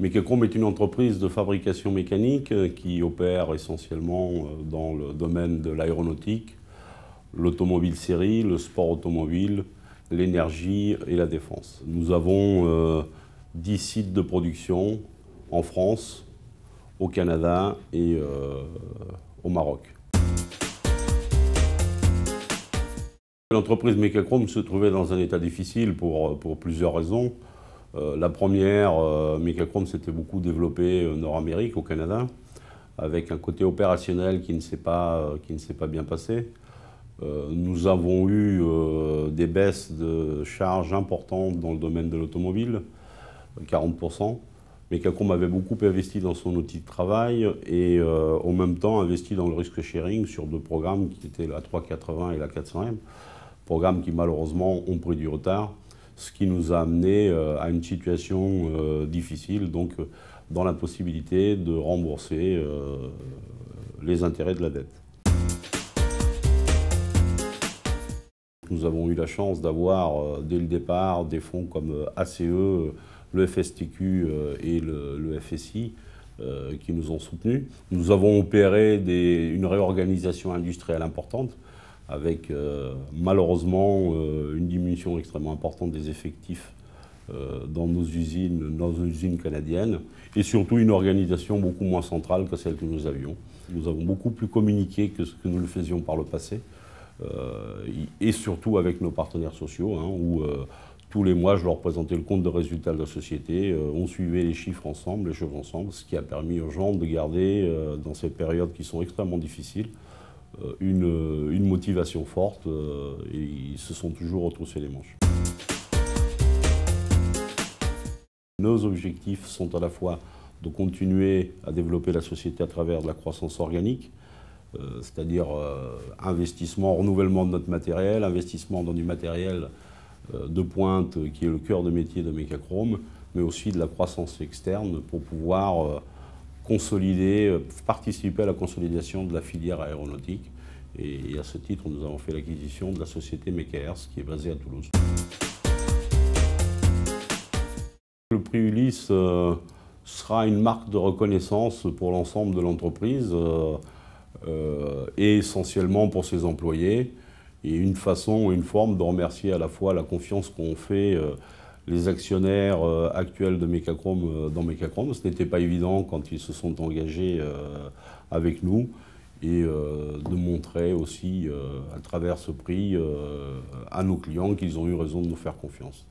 Mekecrom est une entreprise de fabrication mécanique euh, qui opère essentiellement euh, dans le domaine de l'aéronautique, l'automobile série, le sport automobile, l'énergie et la défense. Nous avons 10 euh, sites de production en France, au Canada et au Maroc. L'entreprise Mecachrome se trouvait dans un état difficile pour plusieurs raisons. Euh, la première, euh, Michael s'était beaucoup développée en euh, Nord-Amérique, au Canada, avec un côté opérationnel qui ne s'est pas, bien passé. nous avons eu des baisses de charges importantes dans le domaine de l'automobile, 40%. Mekacom avait beaucoup investi dans son outil de travail et en même temps investi dans le risk sharing sur deux programmes qui étaient la 380 et la 400M, programmes qui malheureusement ont pris du retard ce qui nous a amené euh, à une situation euh, difficile, donc euh, dans l'impossibilité de rembourser les intérêts de la dette. Nous avons eu la chance d'avoir dès le départ des fonds comme ACE, le FSTQ et le, FSI qui nous ont soutenus. Nous avons opéré une réorganisation industrielle importante avec euh, malheureusement euh, une diminution extrêmement importante des effectifs euh, dans nos usines, nos usines canadiennes, et surtout une organisation beaucoup moins centrale que celle que nous avions. Nous avons beaucoup plus communiqué que ce que nous le faisions par le passé, et surtout avec nos partenaires sociaux, hein, où tous les mois je leur présentais le compte de résultats de la société, on suivait les chiffres ensemble, les choses ensemble, ce qui a permis aux gens de garder, dans ces périodes qui sont extrêmement difficiles, euh, euh, une, motivation forte euh, et ils se sont toujours retroussés les manches. Nos objectifs sont à la fois de continuer à développer la société à travers de la croissance organique, c'est-à-dire investissement, renouvellement de notre matériel, investissement dans du matériel de pointe qui est le cœur de métier de Mécachrome, mais aussi de la croissance externe pour pouvoir consolider, euh, participer à la consolidation de la filière aéronautique. Et à ce titre, nous avons fait l'acquisition de la société Mekers, qui est basée à Toulouse. Le prix Ulysse euh, sera une marque de reconnaissance pour l'ensemble de l'entreprise euh, et essentiellement pour ses employés, et une façon, une forme de remercier à la fois la confiance qu'on fait les actionnaires euh, actuels de Mécachrome euh, dans Mécachrome, Ce n'était pas évident quand ils se sont engagés euh, avec nous et de montrer aussi à travers ce prix à nos clients qu'ils ont eu raison de nous faire confiance.